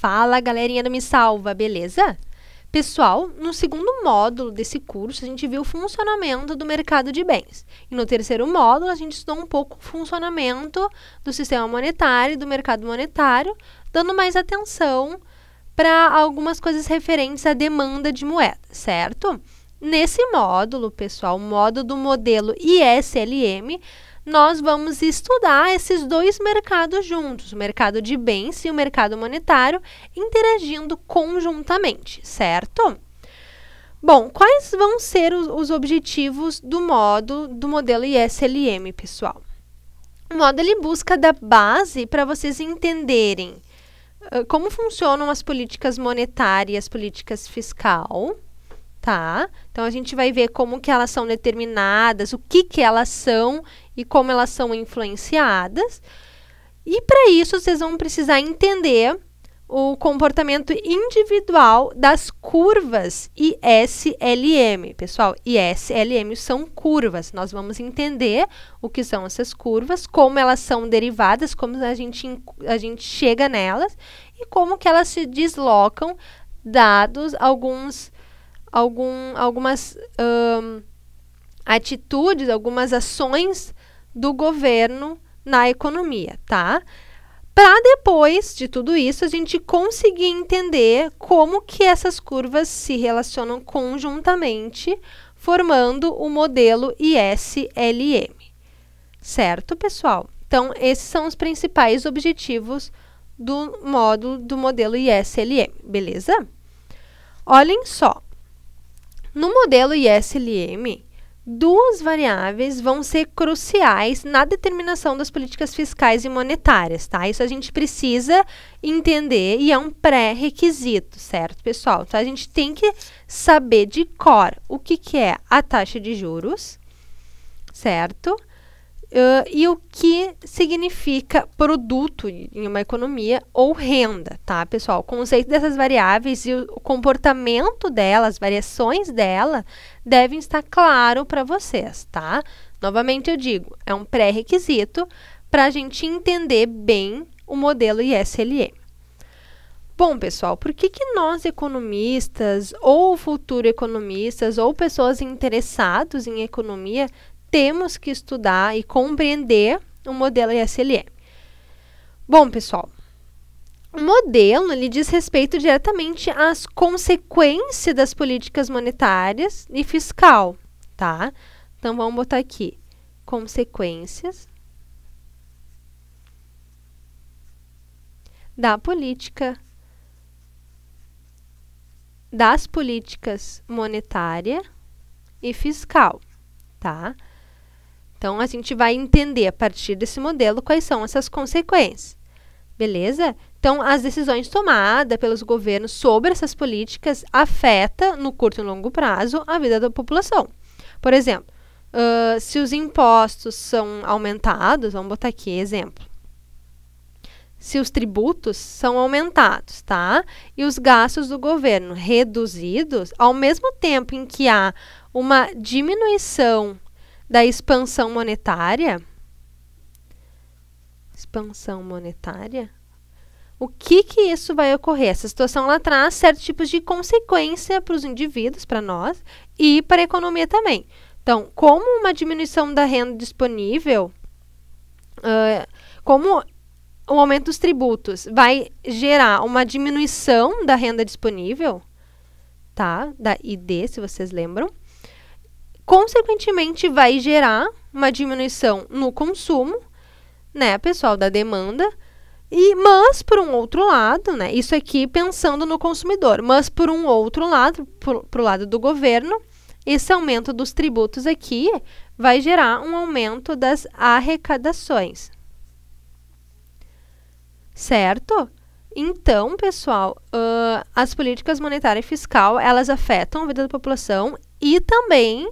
Fala, galerinha do Me Salva, beleza? Pessoal, no segundo módulo desse curso, a gente viu o funcionamento do mercado de bens. E no terceiro módulo, a gente estudou um pouco o funcionamento do sistema monetário e do mercado monetário, dando mais atenção para algumas coisas referentes à demanda de moeda, certo? Nesse módulo, pessoal, o módulo do modelo ISLM, nós vamos estudar esses dois mercados juntos, o mercado de bens e o mercado monetário, interagindo conjuntamente, certo? Bom, quais vão ser os, objetivos do modo do modelo ISLM, pessoal? O modo ele busca da base para vocês entenderem uh, como funcionam as políticas monetárias e políticas fiscal, tá? Então a gente vai ver como que elas são determinadas, o que que elas são e como elas são influenciadas. E para isso vocês vão precisar entender o comportamento individual das curvas ISLM. Pessoal, ISLM são curvas. Nós vamos entender o que são essas curvas, como elas são derivadas, como a gente, a gente chega nelas e como que elas se deslocam dados alguns algum, algumas atitudes, algumas ações do governo na economia, tá? Para depois de tudo isso a gente conseguir entender como que essas curvas se relacionam conjuntamente, formando o modelo ISLM. Certo, pessoal? Então, esses são os principais objetivos do módulo do modelo ISLM, beleza? Olhem só, no modelo ISLM, duas variáveis vão ser cruciais na determinação das políticas fiscais e monetárias, tá? Isso a gente precisa entender e é um pré-requisito, certo, pessoal? Então, a gente tem que saber de cor o que, que é a taxa de juros, certo? Uh, e o que significa produto em uma economia ou renda, tá, pessoal? O conceito dessas variáveis e o comportamento delas, variações dela, devem estar claro para vocês, tá? Novamente eu digo, é um pré-requisito para a gente entender bem o modelo ISLM. Bom, pessoal, por que, que nós economistas ou futuro economistas ou pessoas interessadas em economia temos que estudar e compreender o modelo ISLM. Bom, pessoal, o modelo ele diz respeito diretamente às consequências das políticas monetárias e fiscal, tá? Então vamos botar aqui consequências da política das políticas monetária e fiscal, tá? Então, a gente vai entender a partir desse modelo quais são essas consequências. Beleza? Então, as decisões tomadas pelos governos sobre essas políticas afetam, no curto e longo prazo, a vida da população. Por exemplo, uh, se os impostos são aumentados, vamos botar aqui exemplo. Se os tributos são aumentados, tá? E os gastos do governo reduzidos, ao mesmo tempo em que há uma diminuição da expansão monetária? Expansão monetária? O que que isso vai ocorrer? Essa situação lá traz certos tipos de consequência para os indivíduos, para nós e para a economia também. Então, como uma diminuição da renda disponível, uh, como o aumento dos tributos vai gerar uma diminuição da renda disponível, tá? Da ID, se vocês lembram consequentemente vai gerar uma diminuição no consumo, né, pessoal, da demanda. E mas por um outro lado, né, isso aqui pensando no consumidor, mas por um outro lado, para o lado do governo, esse aumento dos tributos aqui vai gerar um aumento das arrecadações. Certo? Então, pessoal, uh, as políticas monetária e fiscal elas afetam a vida da população e também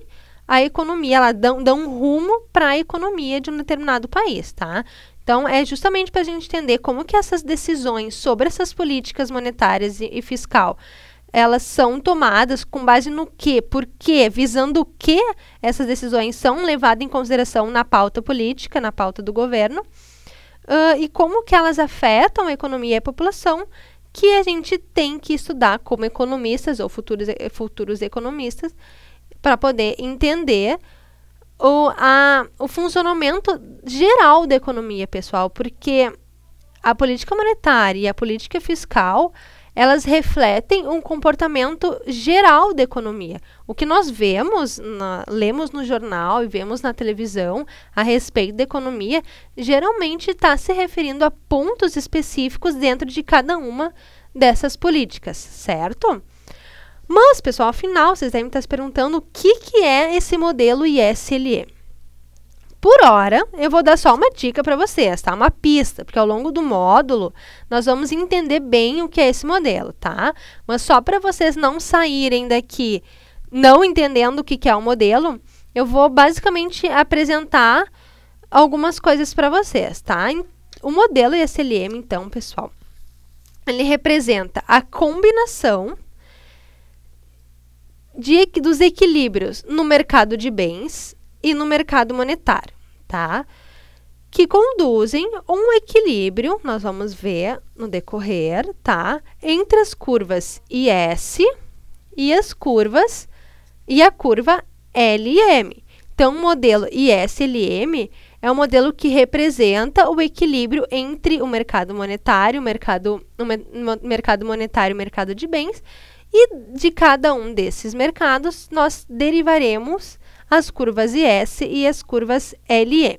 a economia, ela dão, dão um rumo para a economia de um determinado país, tá? Então, é justamente para a gente entender como que essas decisões sobre essas políticas monetárias e, e fiscal, elas são tomadas com base no que, por quê, visando o que essas decisões são levadas em consideração na pauta política, na pauta do governo, uh, e como que elas afetam a economia e a população, que a gente tem que estudar como economistas ou futuros, futuros economistas, para poder entender o, a, o funcionamento geral da economia, pessoal, porque a política monetária e a política fiscal elas refletem um comportamento geral da economia. O que nós vemos, na, lemos no jornal e vemos na televisão a respeito da economia, geralmente está se referindo a pontos específicos dentro de cada uma dessas políticas, certo? Mas, pessoal, afinal, vocês devem estar se perguntando o que, que é esse modelo ISLE. Por hora, eu vou dar só uma dica para vocês, tá? Uma pista, porque ao longo do módulo nós vamos entender bem o que é esse modelo, tá? Mas só para vocês não saírem daqui não entendendo o que, que é o modelo, eu vou basicamente apresentar algumas coisas para vocês, tá? O modelo ISLM, então, pessoal, ele representa a combinação de, dos equilíbrios no mercado de bens e no mercado monetário, tá? Que conduzem um equilíbrio, nós vamos ver no decorrer, tá? Entre as curvas IS e as curvas e a curva LM. Então, o modelo ISLM é um modelo que representa o equilíbrio entre o mercado monetário, o mercado, o mercado monetário e o mercado de bens e de cada um desses mercados, nós derivaremos as curvas IS e as curvas LM.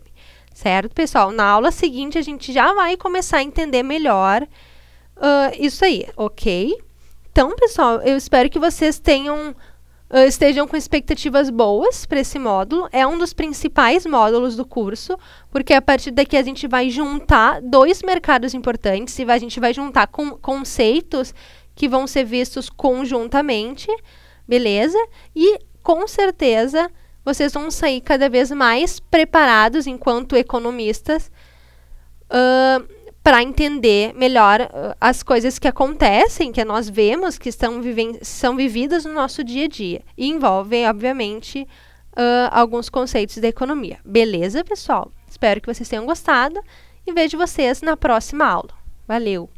Certo, pessoal? Na aula seguinte, a gente já vai começar a entender melhor uh, isso aí, ok? Então, pessoal, eu espero que vocês tenham estejam com expectativas boas para esse módulo. É um dos principais módulos do curso, porque a partir daqui a gente vai juntar dois mercados importantes e a gente vai juntar com conceitos que vão ser vistos conjuntamente, beleza? E com certeza vocês vão sair cada vez mais preparados enquanto economistas uh, para entender melhor uh, as coisas que acontecem, que nós vemos, que estão são vividas no nosso dia a dia. E envolvem, obviamente, uh, alguns conceitos da economia. Beleza, pessoal? Espero que vocês tenham gostado e vejo vocês na próxima aula. Valeu!